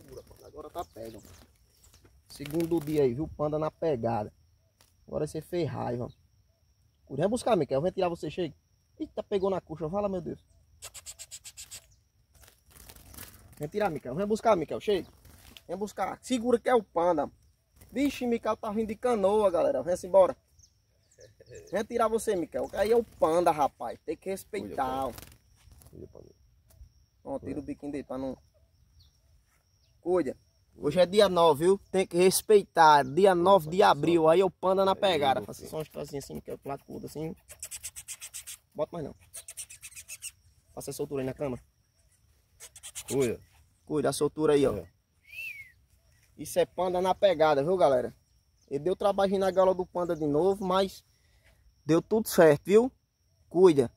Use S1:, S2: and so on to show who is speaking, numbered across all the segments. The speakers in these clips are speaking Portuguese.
S1: Segura, panda. Agora tá pega. Segundo dia aí, viu? Panda na pegada. Agora você fez raiva. Vem buscar, Miquel. Vem tirar você, chega. Eita, pegou na coxa. Fala, meu Deus. Vem tirar, Miquel. Vem buscar, Miquel. Chega. Vem buscar. Segura que é o panda. Vixe, Miquel tá vindo de canoa, galera. Vem-se embora. Vem tirar você, Miquel. Aí é o panda, rapaz. Tem que respeitar. Olha, Pronto, tira o biquinho dele pra não... Cuida. Hoje é dia 9, viu? Tem que respeitar. Dia 9 de abril. Aí eu panda na pegada. Faça só um estozinho assim, que é o plato curto assim. Bota mais não. Passa a soltura aí na cama. Cuida. Cuida a soltura aí, ó. É. Isso é panda na pegada, viu, galera? Ele deu trabalho na gaiola do panda de novo, mas deu tudo certo, viu? Cuida.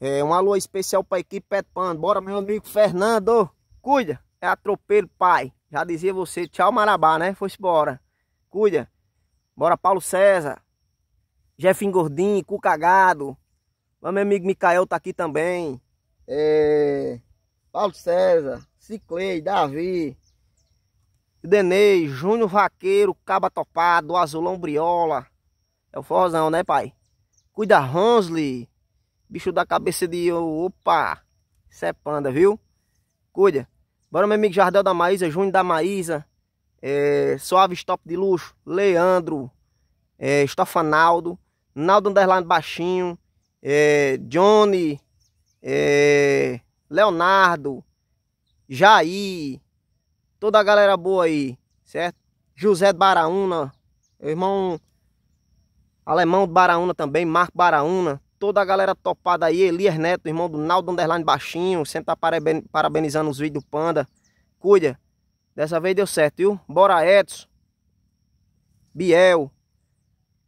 S1: É, um alô especial pra equipe Pet Panda. Bora, meu amigo Fernando. Cuida é atropelo, pai. Já dizia você, tchau Marabá, né? Foi-se embora. Cuida. Bora Paulo César. Jeff Gordinho, Cu Cagado. Meu amigo Micael tá aqui também. É... Paulo César, Ciclei, Davi. Denei, Júnior Vaqueiro, Caba Topado, Azulão Briola. É o forrozão, né, pai? Cuida Hansley. Bicho da cabeça de... Opa! Isso é panda, viu? Cuida. Bora, meu amigo Jardel da Maísa, Júnior da Maísa, é, Suave Stop de Luxo, Leandro, é, Estofanaldo, Naldo Underline Baixinho, é, Johnny, é, Leonardo, Jair, toda a galera boa aí, certo? José Baraúna, meu irmão alemão Baraúna também, Marco Baraúna toda a galera topada aí, Elias Neto, irmão do Naldo Underline Baixinho, sempre tá parabenizando os vídeos do Panda. Cuida, dessa vez deu certo, viu? Bora Edson, Biel,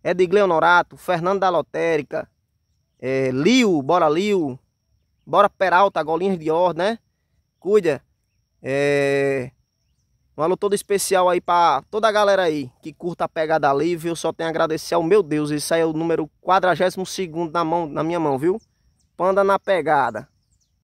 S1: Edgley Honorato, Fernando da Lotérica, é, Lio, bora Lio, bora Peralta, Golinhas de Ordem, né? Cuida, é... Um alô todo especial aí para toda a galera aí que curta a pegada livre. Eu só tenho a agradecer ao meu Deus. Esse aí é o número 42 na, mão, na minha mão, viu? Panda na pegada.